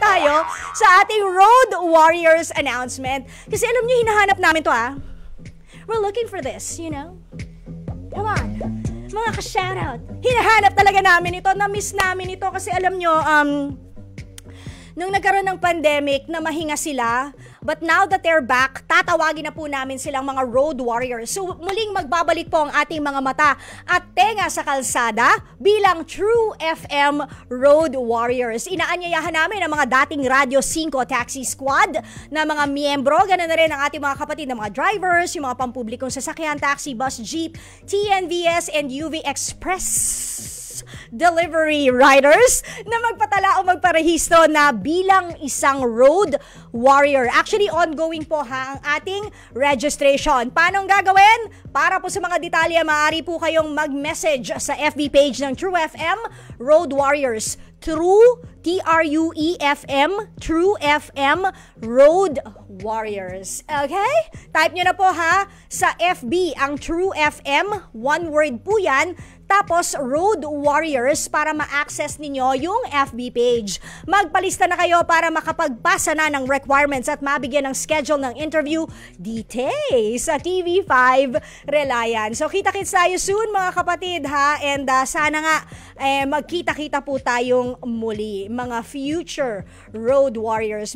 tayo sa ating Road Warriors announcement. Kasi alam niyo, hinahanap namin to ha. Ah. We're looking for this, you know? Come on. Mga ka-shoutout. Hinahanap talaga namin ito. Na-miss namin ito kasi alam nyo, um, nung nagkaroon ng pandemic na mahinga sila, but now that they're back, tatawagin na po namin silang mga road warriors. So muling magbabalik po ang ating mga mata at tenga sa kalsada bilang True FM Road Warriors. Inaanyayahan namin ang mga dating Radio 5 Taxi Squad na mga miyembro, ganun na rin ang ating mga kapatid na mga drivers, yung mga pampublikong sasakyan, taxi, bus, jeep, TNVS, and UV Express delivery riders na magpatala o magparehistro na bilang isang road warrior. Actually, ongoing po ha ang ating registration. Paano gagawin? Para po sa mga detalye, maaari po kayong mag-message sa FB page ng True FM Road Warriors. True, T-R-U-E-F-M, True FM Road Warriors. Okay? Type nyo na po ha sa FB ang True FM, one word po yan. Tapos Road Warriors para ma-access ninyo yung FB page. Magpalista na kayo para makapagpasa na ng requirements at mabigyan ng schedule ng interview details sa TV5 Reliance. So kita-kits tayo soon mga kapatid ha and uh, sana nga eh, magkita-kita po tayong muli, mga future road warriors.